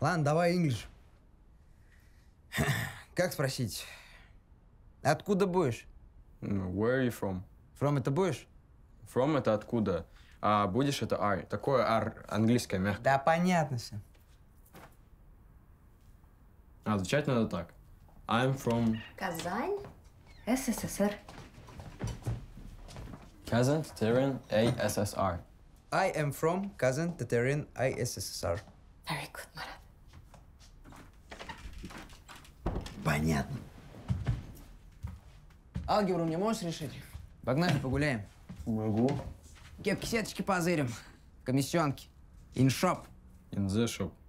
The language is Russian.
Ладно, давай English. Как спросить? Откуда будешь? Ну, where are you from? From это будешь? From это откуда? А будешь это are. Такое are английское мягкое. Да понятно все. А, отвечать надо так. I'm from... Казань, СССР. Kazan Tatarian ASSR. I am from Kazan Tatarian ISSR. Понятно. Алгебру мне можешь решить? Погнали, погуляем. Могу. Кепки-сеточки позырим. Комиссионки. Иншоп. Инзешоп.